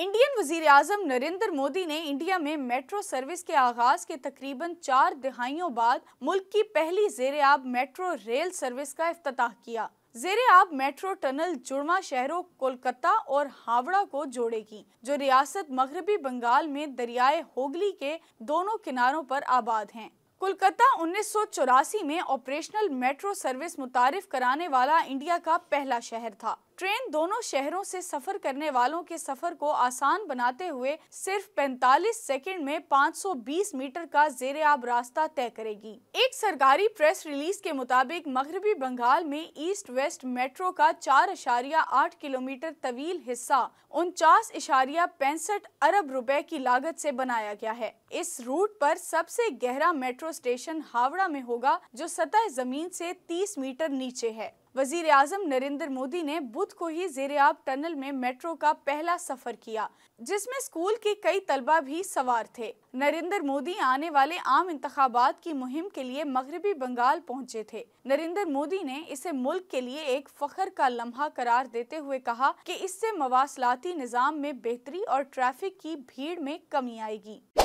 Indian वजीर अजम नरेंद्र मोदी ने इंडिया में मेट्रो सर्विस के आगाज के तकरीबन चार दहाइयों बाद मुल्क की पहली जेर आब मेट्रो रेल सर्विस का अफ्ताह किया जेर आब मेट्रो टनल जुड़वा शहरों कोलकाता और हावड़ा को जोड़ेगी जो रियासत मगरबी बंगाल में दरियाए होगली के दोनों किनारों पर आबाद हैं कोलकाता उन्नीस में ऑपरेशनल मेट्रो सर्विस मुतारफ कराने वाला इंडिया का पहला शहर था ट्रेन दोनों शहरों से सफर करने वालों के सफर को आसान बनाते हुए सिर्फ 45 सेकंड में 520 मीटर का जेर आब रास्ता तय करेगी एक सरकारी प्रेस रिलीज के मुताबिक मगरबी बंगाल में ईस्ट वेस्ट मेट्रो का चार इशारिया आठ किलोमीटर तवील हिस्सा उनचास इशारिया पैंसठ अरब रुपए की लागत से बनाया गया है इस रूट पर सबसे गहरा मेट्रो स्टेशन हावड़ा में होगा जो सतह जमीन से 30 मीटर नीचे है वजीर आजम नरेंद्र मोदी ने बुध बुध को ही जेरियाब टनल में मेट्रो का पहला सफर किया जिसमें स्कूल के कई तलबा भी सवार थे नरेंद्र मोदी आने वाले आम इंतबात की मुहिम के लिए मगरबी बंगाल पहुंचे थे नरेंद्र मोदी ने इसे मुल्क के लिए एक फखर का लम्हा करार देते हुए कहा कि इससे मवासलाती निज़ाम में बेहतरी और ट्रैफिक की भीड़ में कमी आएगी